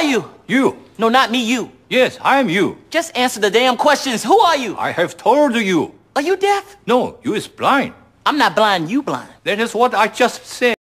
are you? You. No, not me, you. Yes, I am you. Just answer the damn questions. Who are you? I have told you. Are you deaf? No, you is blind. I'm not blind, you blind. That is what I just said.